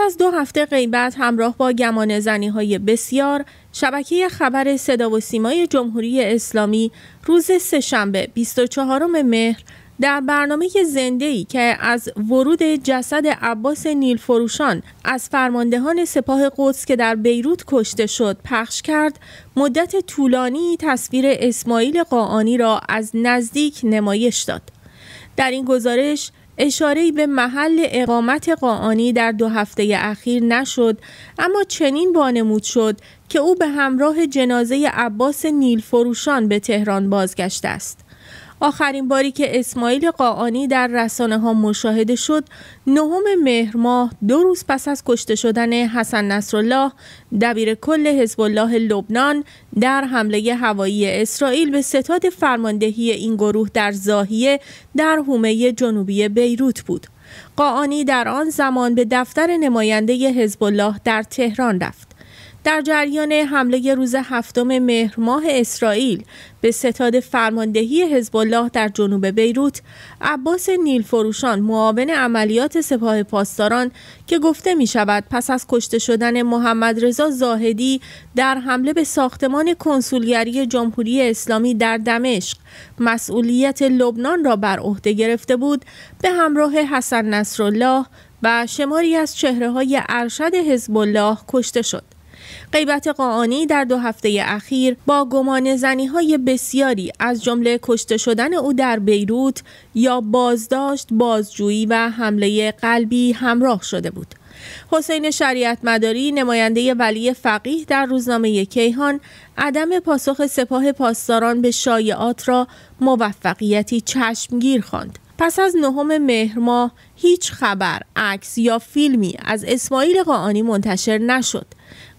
از دو هفته غیبت همراه با گمان زنی های بسیار شبکه خبر صدا و سیمای جمهوری اسلامی روز سهشنبه 24 مهر در برنامه زنده ای که از ورود جسد عباس نیلفروشان از فرماندهان سپاه قدس که در بیروت کشته شد پخش کرد مدت طولانی تصویر اسماعیل قاعانی را از نزدیک نمایش داد در این گزارش اشاره به محل اقامت قاعانی در دو هفته اخیر نشد اما چنین وانمود شد که او به همراه جنازه عباس نیل فروشان به تهران بازگشته است. آخرین باری که اسماعیل قاعانی در رسانه ها مشاهده شد نهم مهر ماه دو روز پس از کشته شدن حسن نصرالله دبیر کل حزب الله لبنان در حمله هوایی اسرائیل به ستاد فرماندهی این گروه در زاهیه در حومه جنوبی بیروت بود قاعانی در آن زمان به دفتر نماینده حزب الله در تهران رفت در جریان حمله روز هفتم مهر ماه اسرائیل به ستاد فرماندهی حزب الله در جنوب بیروت عباس نیلفروشان معاون عملیات سپاه پاسداران که گفته می شود پس از کشته شدن محمد رضا زاهدی در حمله به ساختمان کنسولگری جمهوری اسلامی در دمشق مسئولیت لبنان را بر عهده گرفته بود به همراه حسن نصرالله و شماری از چهره های ارشد حزب الله کشته شد غیبت قاعانی در دو هفته اخیر با گمان زنی های بسیاری از جمله کشته شدن او در بیروت یا بازداشت، بازجویی و حمله قلبی همراه شده بود. حسین شریعت مداری نماینده ولی فقیه در روزنامه کیهان عدم پاسخ سپاه پاسداران به شایعات را موفقیتی چشمگیر خواند. پس از نهم مهر ماه هیچ خبر، عکس یا فیلمی از اسماعیل قاعانی منتشر نشد.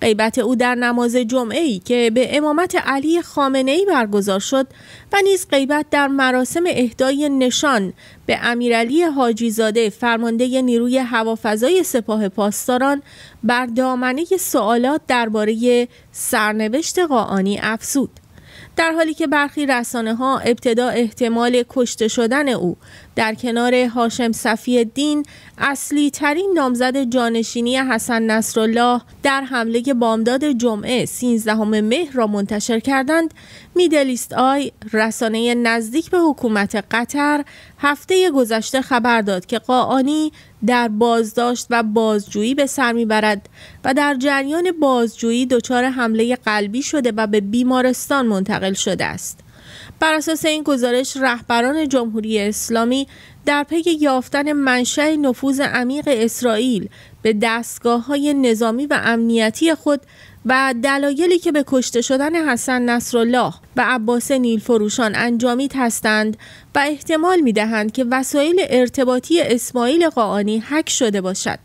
غیبت او در نماز جمعه ای که به امامت علی خامنه ای برگزار شد و نیز غیبت در مراسم اهدای نشان به امیرعلی حاجیزاده فرمانده نیروی هوافضای سپاه پاسداران بر دامنه سوالات درباره سرنوشت قاعانی افزود در حالی که برخی رسانه ها ابتدا احتمال کشته شدن او در کنار هاشم صفی دین، اصلی ترین نامزد جانشینی حسن نصرالله در حمله بامداد جمعه 13 مهر را منتشر کردند میدلیست آی رسانه نزدیک به حکومت قطر هفته گذشته خبر داد که قاعانی در بازداشت و بازجویی به سر میبرد و در جریان بازجویی دچار حمله قلبی شده و به بیمارستان منتقل شده است بر اساس این گزارش رهبران جمهوری اسلامی در پی یافتن منشأ نفوذ عمیق اسرائیل به دستگاه های نظامی و امنیتی خود و دلایلی که به کشته شدن حسن نصرالله و عباس نیلفروشان انجامید هستند و احتمال می که وسایل ارتباطی اسماعیل قاعانی حک شده باشد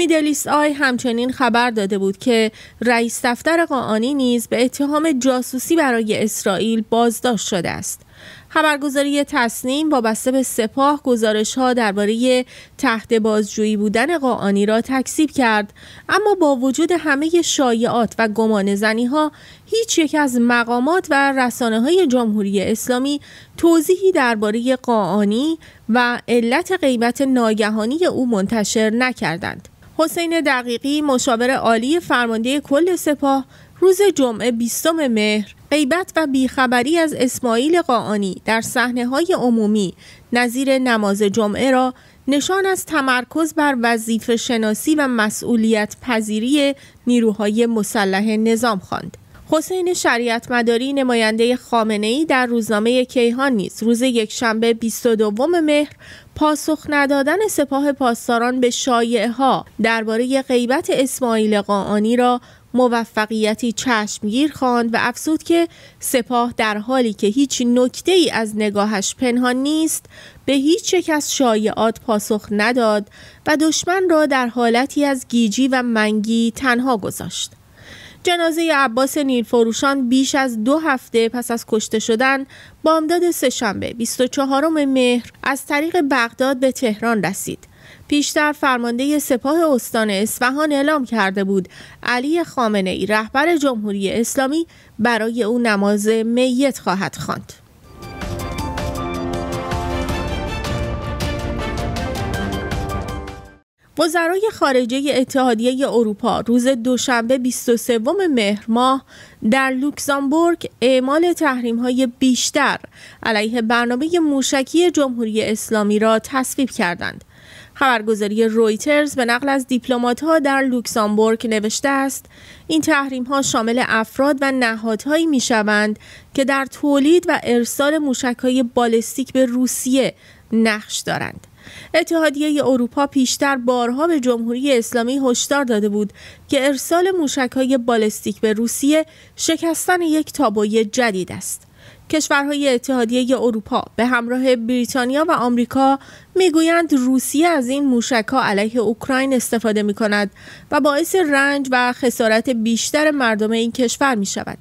میدلیست آی همچنین خبر داده بود که رئیس دفتر قاعانی نیز به اتهام جاسوسی برای اسرائیل بازداشت شده است. خبرگزاری تصنیم وابسته به سپاه گزارش ها درباره تحت بازجویی بودن قاعانی را تکذیب کرد اما با وجود همه شایعات و گمان ها هیچ یک از مقامات و رسانه های جمهوری اسلامی توضیحی درباره قاعانی و علت غیبت ناگهانی او منتشر نکردند حسین دقیقی مشاور عالی فرمانده کل سپاه روز جمعه 20 مهر غیبت و بیخبری از اسماعیل قاعانی در صحنه های عمومی نظیر نماز جمعه را نشان از تمرکز بر وظیف شناسی و مسئولیت پذیری نیروهای مسلح نظام خواند. حسین شریعت مداری نماینده خامنه ای در روزنامه کیهان نیز روز یکشنبه 22 مهر پاسخ ندادن سپاه پاسداران به شایعه ها درباره غیبت اسماعیل قاعانی را موفقیتی چشمگیر خواند و افزود که سپاه در حالی که هیچ نکته ای از نگاهش پنهان نیست به هیچ یک از شایعات پاسخ نداد و دشمن را در حالتی از گیجی و منگی تنها گذاشت جنازه عباس نیلفروشان بیش از دو هفته پس از کشته شدن بامداد سهشنبه 24 مهر از طریق بغداد به تهران رسید. پیشتر فرمانده سپاه استان اصفهان اعلام کرده بود علی خامنه ای رهبر جمهوری اسلامی برای او نماز میت خواهد خواند. وزرای خارجه اتحادیه اروپا روز دوشنبه 23 مهر ماه در لوکزامبورگ اعمال تحریم های بیشتر علیه برنامه موشکی جمهوری اسلامی را تصویب کردند. خبرگزاری رویترز به نقل از دیپلمات ها در لوکزامبورگ نوشته است این تحریم ها شامل افراد و نهادهایی می شوند که در تولید و ارسال موشک های بالستیک به روسیه نقش دارند. اتحادیه اروپا پیشتر بارها به جمهوری اسلامی هشدار داده بود که ارسال های بالستیک به روسیه شکستن یک تابوی جدید است. کشورهای اتحادیه اروپا به همراه بریتانیا و آمریکا میگویند روسیه از این موشک ها علیه اوکراین استفاده می کند و باعث رنج و خسارت بیشتر مردم این کشور می شود.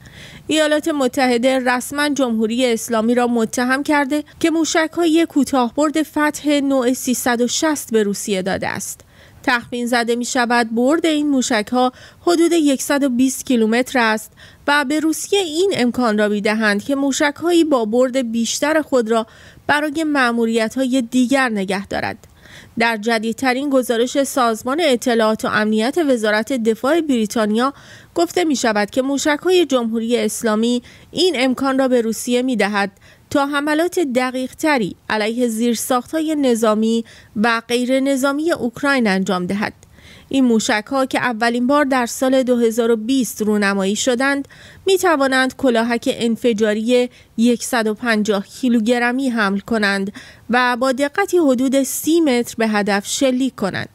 ایالات متحده رسما جمهوری اسلامی را متهم کرده که موشک های کوتاهبرد فتح نوع 360 به روسیه داده است. تخمین زده می شود برد این موشک ها حدود 120 کیلومتر است و به روسیه این امکان را می دهند که موشک هایی با برد بیشتر خود را برای معمولیت های دیگر نگه دارد. در جدیدترین گزارش سازمان اطلاعات و امنیت وزارت دفاع بریتانیا گفته می شود که موشک های جمهوری اسلامی این امکان را به روسیه می دهد تا حملات دقیق تری علیه های نظامی و غیر نظامی اوکراین انجام دهد. این موشک ها که اولین بار در سال 2020 رونمایی شدند می توانند کلاهک انفجاری 150 کیلوگرمی حمل کنند و با دقتی حدود 30 متر به هدف شلیک کنند.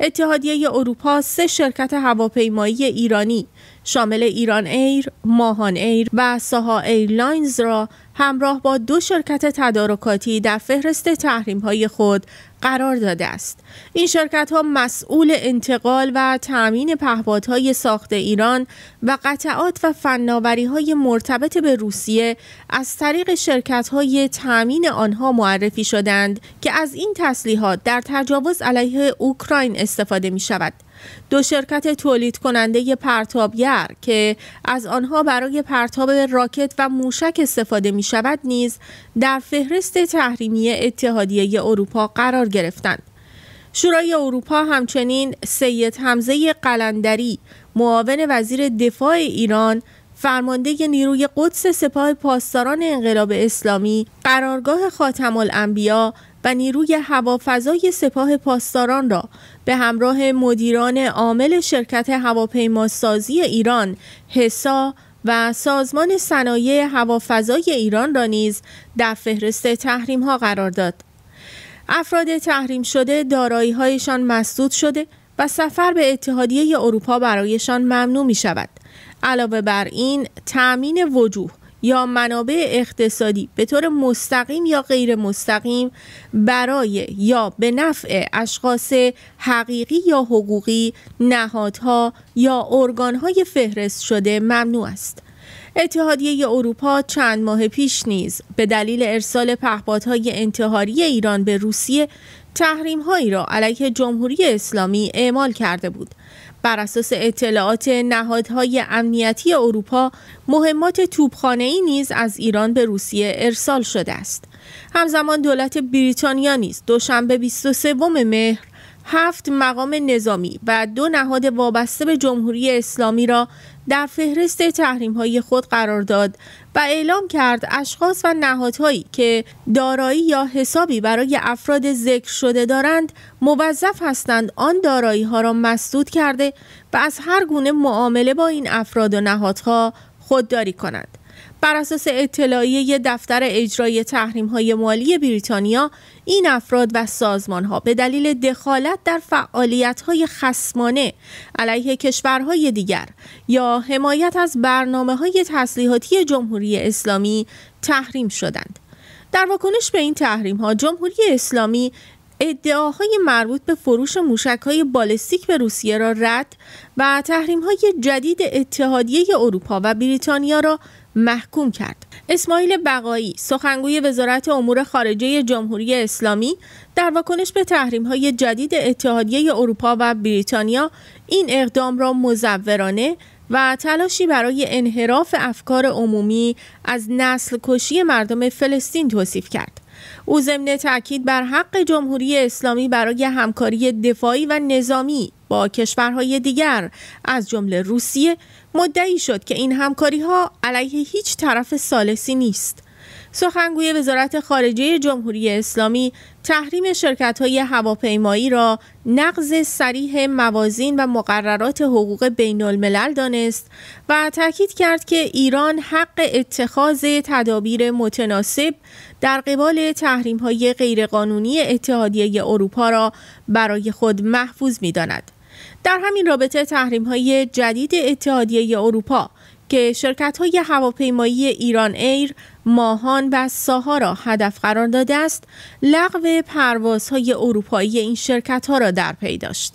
اتحادیه اروپا سه شرکت هواپیمایی ایرانی شامل ایران ایر، ماهان ایر و ساها ایرلاینز را همراه با دو شرکت تدارکاتی در فهرست تحریم های خود قرار داده است. این شرکت ها مسئول انتقال و تأمین پهپادهای ساخت ایران و قطعات و فناوری های مرتبط به روسیه از طریق شرکت های تأمین آنها معرفی شدند که از این تسلیحات در تجاوز علیه اوکراین استفاده می شود. دو شرکت تولید کننده پرتابگر که از آنها برای پرتاب راکت و موشک استفاده می شود نیز در فهرست تحریمی اتحادیه اروپا قرار گرفتند. شورای اروپا همچنین سید حمزه قلندری معاون وزیر دفاع ایران فرمانده نیروی قدس سپاه پاسداران انقلاب اسلامی قرارگاه خاتم الانبیا و نیروی هوافضای سپاه پاسداران را به همراه مدیران عامل شرکت هواپیماسازی ایران حسا و سازمان صنایع هوافضای ایران را نیز در فهرست تحریم ها قرار داد. افراد تحریم شده دارایی هایشان مسدود شده و سفر به اتحادیه اروپا برایشان ممنوع می شود. علاوه بر این تأمین وجوه یا منابع اقتصادی به طور مستقیم یا غیر مستقیم برای یا به نفع اشخاص حقیقی یا حقوقی نهادها یا ارگانهای فهرست شده ممنوع است اتحادیه اروپا چند ماه پیش نیز به دلیل ارسال پهپادهای انتحاری ایران به روسیه تحریم هایی را علیه جمهوری اسلامی اعمال کرده بود بر اساس اطلاعات نهادهای امنیتی اروپا مهمات توبخانه ای نیز از ایران به روسیه ارسال شده است همزمان دولت بریتانیا نیز دوشنبه 23 مهر هفت مقام نظامی و دو نهاد وابسته به جمهوری اسلامی را در فهرست تحریم های خود قرار داد و اعلام کرد اشخاص و نهادهایی که دارایی یا حسابی برای افراد ذکر شده دارند موظف هستند آن دارایی ها را مسدود کرده و از هر گونه معامله با این افراد و نهادها خودداری کنند بر اساس اطلاعیه دفتر اجرای تحریم های مالی بریتانیا این افراد و سازمان ها به دلیل دخالت در فعالیت های خسمانه علیه کشورهای دیگر یا حمایت از برنامه های تسلیحاتی جمهوری اسلامی تحریم شدند. در واکنش به این تحریم ها جمهوری اسلامی ادعاهای مربوط به فروش موشک های بالستیک به روسیه را رد و تحریم های جدید اتحادیه اروپا و بریتانیا را محکوم کرد. اسماعیل بقایی سخنگوی وزارت امور خارجه جمهوری اسلامی در واکنش به تحریم های جدید اتحادیه اروپا و بریتانیا این اقدام را مزورانه و تلاشی برای انحراف افکار عمومی از نسل کشی مردم فلسطین توصیف کرد. او ضمن تاکید بر حق جمهوری اسلامی برای همکاری دفاعی و نظامی با کشورهای دیگر از جمله روسیه مدعی شد که این همکاری ها علیه هیچ طرف سالسی نیست. سخنگوی وزارت خارجه جمهوری اسلامی تحریم شرکت های هواپیمایی را نقض سریح موازین و مقررات حقوق بین الملل دانست و تاکید کرد که ایران حق اتخاذ تدابیر متناسب در قبال تحریم های غیرقانونی اتحادیه اروپا را برای خود محفوظ می داند. در همین رابطه تحریم های جدید اتحادیه اروپا که شرکت های هواپیمایی ایران ایر، ماهان و ساها را هدف قرار داده است، لغو پروازهای اروپایی این شرکت ها را در پی داشت.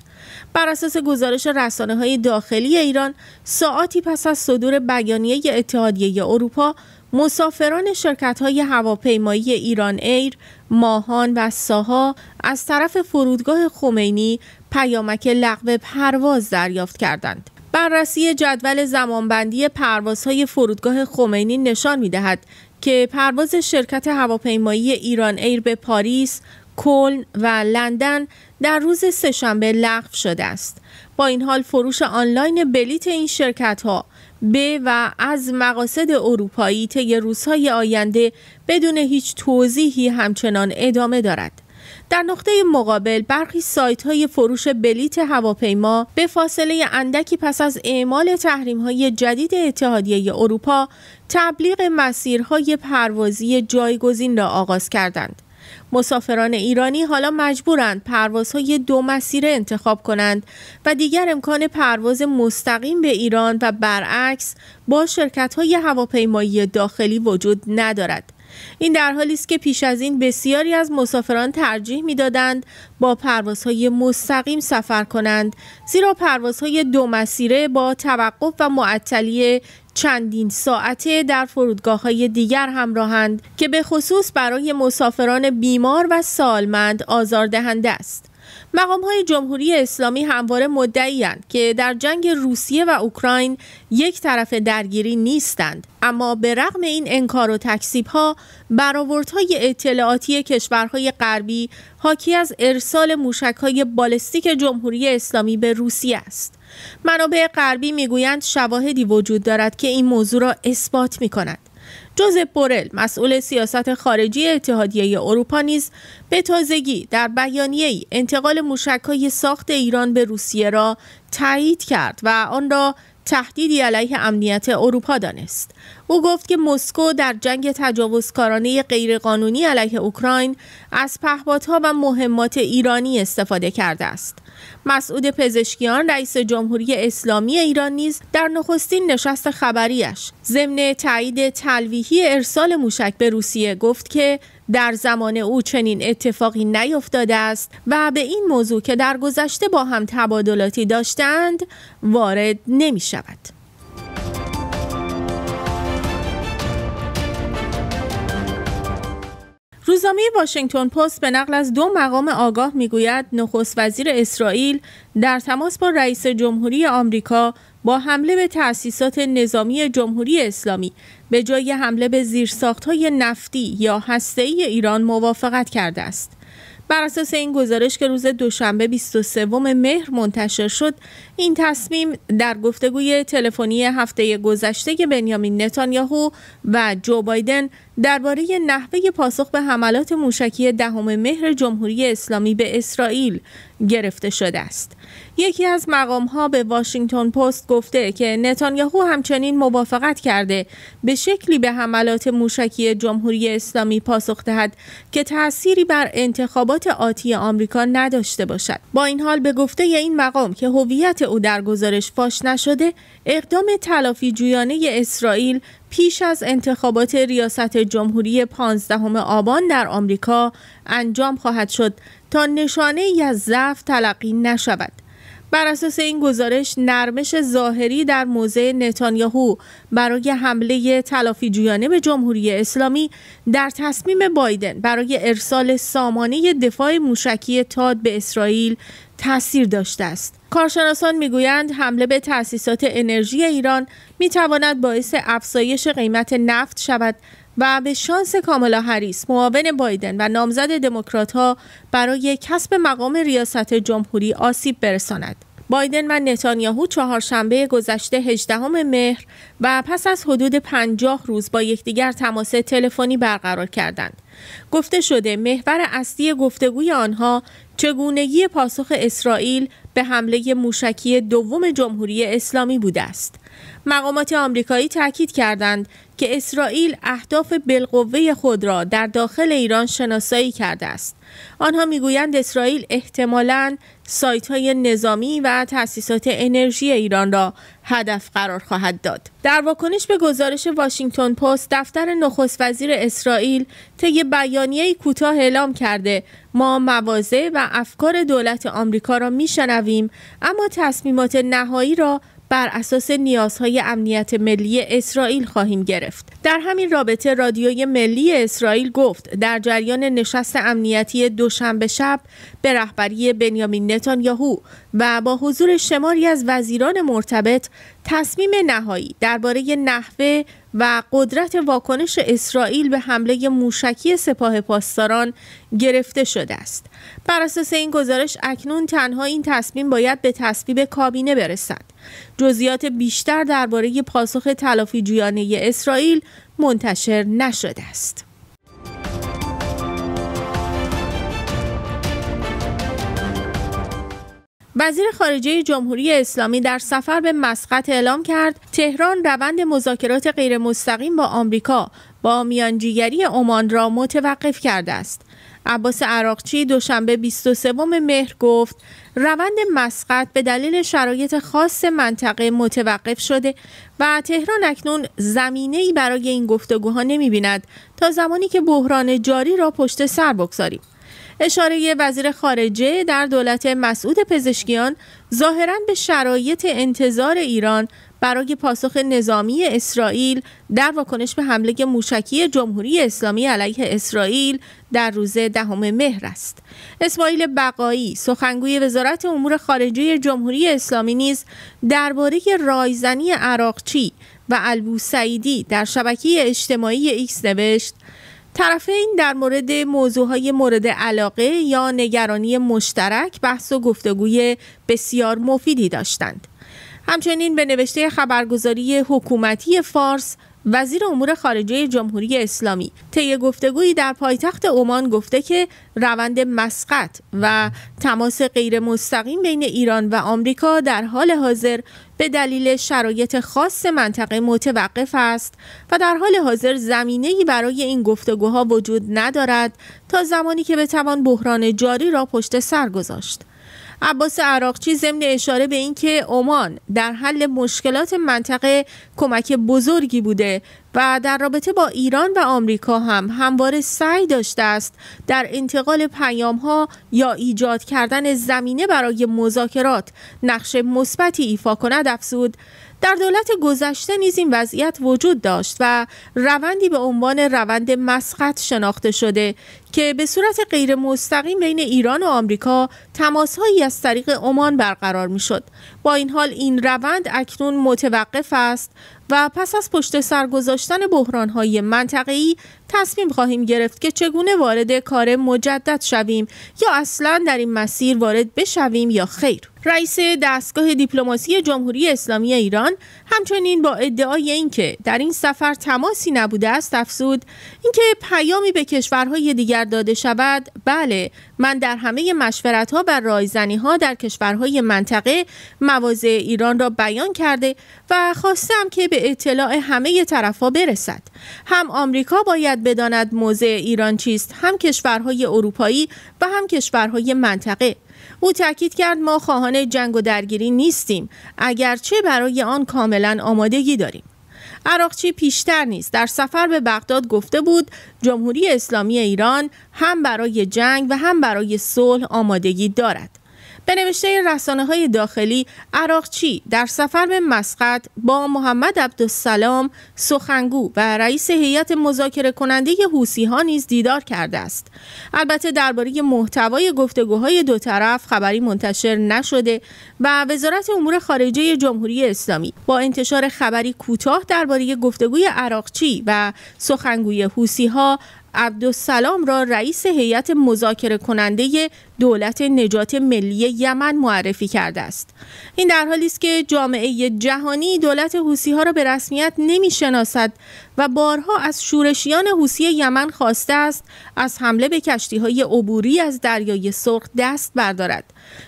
بر اساس گزارش رسانه های داخلی ایران، ساعتی پس از صدور بیانیه اتحادیه اروپا، مسافران شرکت های هواپیمایی ایران ایر، ماهان و ساها از طرف فرودگاه خمینی پیامک لغو پرواز دریافت کردند. بررسی جدول زمانبندی پروازهای فرودگاه خمینی نشان دهد که پرواز شرکت هواپیمایی ایران ایر به پاریس، کلن و لندن در روز سهشنبه لغو شده است. با این حال فروش آنلاین بلیت این شرکت ها به و از مقاصد اروپایی طی روزهای آینده بدون هیچ توضیحی همچنان ادامه دارد. در نقطه مقابل برخی سایت های فروش بلیت هواپیما به فاصله اندکی پس از اعمال تحریم های جدید اتحادیه اروپا تبلیغ مسیرهای پروازی جایگزین را آغاز کردند. مسافران ایرانی حالا مجبورند پروازهای دو مسیر انتخاب کنند و دیگر امکان پرواز مستقیم به ایران و برعکس با شرکت های هواپیمایی داخلی وجود ندارد. این در حالی است که پیش از این بسیاری از مسافران ترجیح میدادند با پروازهای مستقیم سفر کنند زیرا پروازهای دو مسیره با توقف و معطلی چندین ساعته در فرودگاه های دیگر همراهند که به خصوص برای مسافران بیمار و سالمند آزاردهنده است. مقام های جمهوری اسلامی همواره مدعی که در جنگ روسیه و اوکراین یک طرف درگیری نیستند اما به رغم این انکار و تکسیب ها های اطلاعاتی کشورهای غربی حاکی از ارسال موشک های بالستیک جمهوری اسلامی به روسیه است منابع غربی میگویند شواهدی وجود دارد که این موضوع را اثبات می جوزپ بورل مسئول سیاست خارجی اتحادیه اروپا نیز به تازگی در بیانیه ای انتقال های ساخت ایران به روسیه را تایید کرد و آن را تهدیدی علیه امنیت اروپا دانست او گفت که مسکو در جنگ تجاوزکارانه غیرقانونی علیه اوکراین از پهپادها و مهمات ایرانی استفاده کرده است مسعود پزشکیان رئیس جمهوری اسلامی ایران نیز در نخستین نشست خبریش ضمن تایید تلویحی ارسال موشک به روسیه گفت که در زمان او چنین اتفاقی نیفتاده است و به این موضوع که در گذشته با هم تبادلاتی داشتند وارد نمی شود. روزنامه واشنگتن پست به نقل از دو مقام آگاه میگوید نخست وزیر اسرائیل در تماس با رئیس جمهوری آمریکا با حمله به تأسیسات نظامی جمهوری اسلامی به جای حمله به زیرساختهای نفتی یا ای ایران موافقت کرده است. بر اساس این گزارش که روز دوشنبه 23 مهر منتشر شد این تصمیم در گفتگوی تلفنی هفته گذشته بنیامین نتانیاهو و جو بایدن درباره نحوه پاسخ به حملات موشکی دهم مهر جمهوری اسلامی به اسرائیل گرفته شده است. یکی از مقام ها به واشنگتن پست گفته که نتانیاهو همچنین موافقت کرده به شکلی به حملات موشکی جمهوری اسلامی پاسخ دهد که تأثیری بر انتخابات آتی آمریکا نداشته باشد. با این حال به گفته این مقام که هویت او در گزارش فاش نشده، اقدام تلافی جویانه اسرائیل پیش از انتخابات ریاست جمهوری 15 آبان در آمریکا انجام خواهد شد تا نشانه از ضعف تلقی نشود. بر اساس این گزارش نرمش ظاهری در موزه نتانیاهو برای حمله تلافی جویانه به جمهوری اسلامی در تصمیم بایدن برای ارسال سامانه دفاع موشکی تاد به اسرائیل تاثیر داشته است. کارشناسان میگویند حمله به تأسیسات انرژی ایران میتواند باعث افزایش قیمت نفت شود و به شانس کاملا هریس معاون بایدن و نامزد دموکراتها برای کسب مقام ریاست جمهوری آسیب برساند. بایدن و نتانیاهو چهارشنبه گذشته 18 مهر و پس از حدود 50 روز با یکدیگر تماس تلفنی برقرار کردند. گفته شده محور اصلی گفتگوی آنها چگونگی پاسخ اسرائیل به حمله موشکی دوم جمهوری اسلامی بوده است. مقامات آمریکایی تاکید کردند که اسرائیل اهداف بالقوه خود را در داخل ایران شناسایی کرده است. آنها میگویند اسرائیل احتمالاً سایت های نظامی و تأسیسات انرژی ایران را هدف قرار خواهد داد. در واکنش به گزارش واشنگتن پست، دفتر نخست وزیر اسرائیل طی بیانیه کوتاه اعلام کرده ما مواضع و افکار دولت آمریکا را میشنویم اما تصمیمات نهایی را بر اساس نیازهای امنیت ملی اسرائیل خواهیم گرفت در همین رابطه رادیوی ملی اسرائیل گفت در جریان نشست امنیتی دوشنبه شب به رهبری بنیامین نتانیاهو و با حضور شماری از وزیران مرتبط تصمیم نهایی درباره نحوه و قدرت واکنش اسرائیل به حمله موشکی سپاه پاسداران گرفته شده است. بر اساس این گزارش اکنون تنها این تصمیم باید به تصویب کابینه برسد. جزئیات بیشتر درباره پاسخ تلافی جویانه اسرائیل منتشر نشده است. وزیر خارجه جمهوری اسلامی در سفر به مسقط اعلام کرد تهران روند مذاکرات غیر مستقیم با آمریکا با میانجیگری عمان را متوقف کرده است. عباس عراقچی دوشنبه 23 مهر گفت روند مسقط به دلیل شرایط خاص منطقه متوقف شده و تهران اکنون زمینه ای برای این گفتگوها نمی بیند تا زمانی که بحران جاری را پشت سر بگذاریم. اشاره وزیر خارجه در دولت مسعود پزشکیان ظاهرا به شرایط انتظار ایران برای پاسخ نظامی اسرائیل در واکنش به حمله موشکی جمهوری اسلامی علیه اسرائیل در روز دهم مهر است. اسماعیل بقایی سخنگوی وزارت امور خارجه جمهوری اسلامی نیز درباره رایزنی عراقچی و البوسعیدی در شبکه اجتماعی ایکس نوشت طرفین در مورد موضوعهای مورد علاقه یا نگرانی مشترک بحث و گفتگوی بسیار مفیدی داشتند. همچنین به نوشته خبرگزاری حکومتی فارس وزیر امور خارجه جمهوری اسلامی طی گفتگویی در پایتخت عمان گفته که روند مسقط و تماس غیر مستقیم بین ایران و آمریکا در حال حاضر به دلیل شرایط خاص منطقه متوقف است و در حال حاضر زمینه‌ای برای این گفتگوها وجود ندارد تا زمانی که بتوان بحران جاری را پشت سر گذاشت. عباس عراقچی ضمن اشاره به اینکه عمان در حل مشکلات منطقه کمک بزرگی بوده و در رابطه با ایران و آمریکا هم همواره سعی داشته است در انتقال پیام ها یا ایجاد کردن زمینه برای مذاکرات نقش مثبتی ایفا کند افزود در دولت گذشته نیز این وضعیت وجود داشت و روندی به عنوان روند مسقط شناخته شده که به صورت غیر مستقیم بین ایران و آمریکا تماسهایی از طریق عمان برقرار میشد. با این حال این روند اکنون متوقف است و پس از پشت سر گذاشتن بحرانهای منطقه‌ای تصمیم خواهیم گرفت که چگونه وارد کار مجدد شویم یا اصلا در این مسیر وارد بشویم یا خیر رئیس دستگاه دیپلماسی جمهوری اسلامی ایران همچنین با ادعای اینکه در این سفر تماسی نبوده است افزود اینکه پیامی به کشورهای دیگر داده شود بله من در همه مشورت ها و رایزنی ها در کشورهای منطقه مواضع ایران را بیان کرده و خواستم که به اطلاع همه طرفها برسد هم آمریکا باید بداند موضع ایران چیست هم کشورهای اروپایی و هم کشورهای منطقه او تاکید کرد ما خواهان جنگ و درگیری نیستیم اگرچه برای آن کاملا آمادگی داریم عراقچی پیشتر نیست در سفر به بغداد گفته بود جمهوری اسلامی ایران هم برای جنگ و هم برای صلح آمادگی دارد به نوشته رسانه های داخلی عراقچی در سفر به مسقط با محمد عبدالسلام سخنگو و رئیس هیئت مذاکره کننده حوسی ها نیز دیدار کرده است البته درباره محتوای گفتگوهای دو طرف خبری منتشر نشده و وزارت امور خارجه جمهوری اسلامی با انتشار خبری کوتاه درباره گفتگوی عراقچی و سخنگوی حوسی ها عبدالسلام را رئیس هیئت مذاکره کننده دولت نجات ملی یمن معرفی کرده است این در حالی است که جامعه جهانی دولت حوسی ها را به رسمیت نمی شناسد و بارها از شورشیان حوسی یمن خواسته است از حمله به کشتی های عبوری از دریای سرخ دست بردارد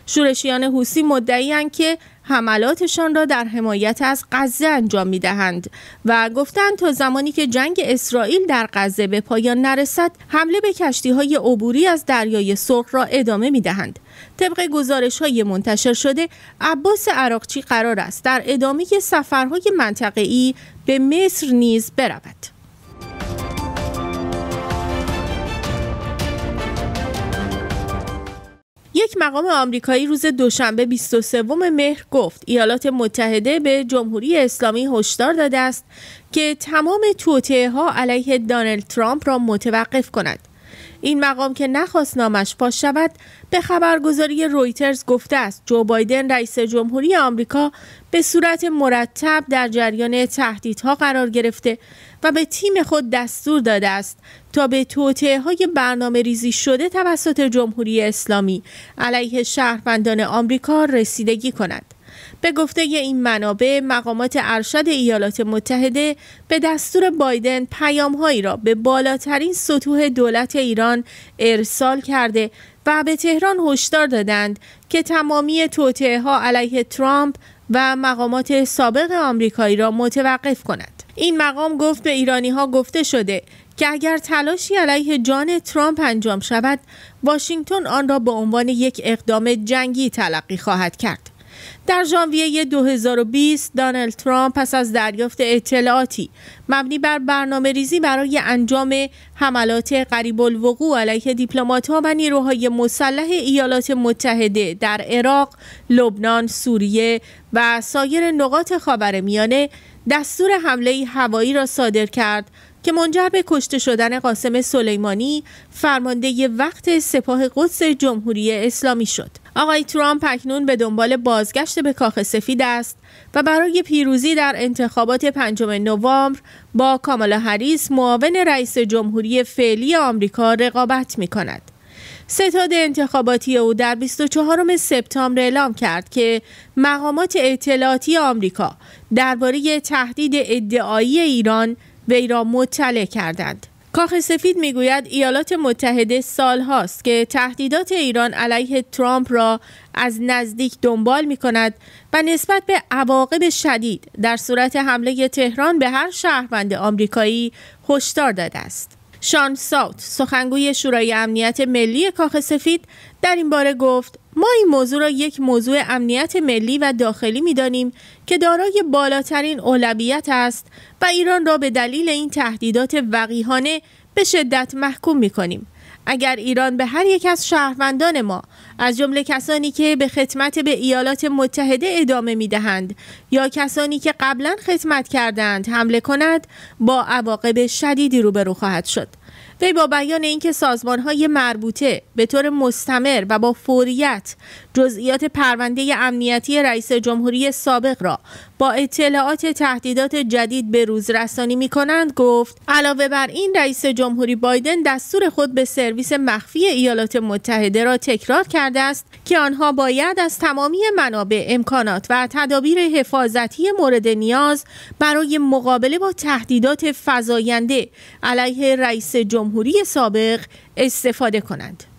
شورشیان حوسی مدعی که حملاتشان را در حمایت از غزه انجام می دهند و گفتند تا زمانی که جنگ اسرائیل در غزه به پایان نرسد حمله به کشتی های عبوری از دریای سرخ را ادامه می دهند. طبق گزارش های منتشر شده عباس عراقچی قرار است در ادامه سفرهای منطقه‌ای به مصر نیز برود. یک مقام آمریکایی روز دوشنبه 23 مهر گفت ایالات متحده به جمهوری اسلامی هشدار داده است که تمام توطعه ها علیه دانلد ترامپ را متوقف کند این مقام که نخواست نامش پاش شود به خبرگزاری رویترز گفته است جو بایدن رئیس جمهوری آمریکا به صورت مرتب در جریان تهدیدها قرار گرفته و به تیم خود دستور داده است تا به توطعه های برنامه ریزی شده توسط جمهوری اسلامی علیه شهروندان آمریکا رسیدگی کند. به گفته این منابع مقامات ارشد ایالات متحده به دستور بایدن پیامهایی را به بالاترین سطوح دولت ایران ارسال کرده و به تهران هشدار دادند که تمامی توطعه ها علیه ترامپ و مقامات سابق آمریکایی را متوقف کند. این مقام گفت به ایرانی ها گفته شده که اگر تلاشی علیه جان ترامپ انجام شود واشنگتن آن را به عنوان یک اقدام جنگی تلقی خواهد کرد در ژانویه 2020 دانالد ترامپ پس از دریافت اطلاعاتی مبنی بر برنامه ریزی برای انجام حملات قریب الوقوع علیه دیپلمات ها و نیروهای مسلح ایالات متحده در عراق، لبنان، سوریه و سایر نقاط خاورمیانه دستور حمله هوایی را صادر کرد که منجر به کشته شدن قاسم سلیمانی فرمانده وقت سپاه قدس جمهوری اسلامی شد. آقای ترامپ اکنون به دنبال بازگشت به کاخ سفید است و برای پیروزی در انتخابات پنجم نوامبر با کامالا هریس معاون رئیس جمهوری فعلی آمریکا رقابت می کند. ستاد انتخاباتی او در 24 سپتامبر اعلام کرد که مقامات اطلاعاتی آمریکا درباره تهدید ادعایی ایران وی را مطلع کردند. کاخ سفید میگوید ایالات متحده سالهاست که تهدیدات ایران علیه ترامپ را از نزدیک دنبال می کند و نسبت به عواقب شدید در صورت حمله تهران به هر شهروند آمریکایی هشدار داده است. شان ساوت سخنگوی شورای امنیت ملی کاخ سفید در این باره گفت ما این موضوع را یک موضوع امنیت ملی و داخلی میدانیم که دارای بالاترین اولویت است و ایران را به دلیل این تهدیدات وقیحانه به شدت محکوم می کنیم. اگر ایران به هر یک از شهروندان ما از جمله کسانی که به خدمت به ایالات متحده ادامه می دهند یا کسانی که قبلا خدمت کردند حمله کند با عواقب شدیدی روبرو خواهد شد وی با بیان اینکه سازمان های مربوطه به طور مستمر و با فوریت جزئیات پرونده امنیتی رئیس جمهوری سابق را با اطلاعات تهدیدات جدید به روز رسانی می کنند گفت علاوه بر این رئیس جمهوری بایدن دستور خود به سرویس مخفی ایالات متحده را تکرار کرده است که آنها باید از تمامی منابع امکانات و تدابیر حفاظتی مورد نیاز برای مقابله با تهدیدات فزاینده علیه رئیس جمهوری سابق استفاده کنند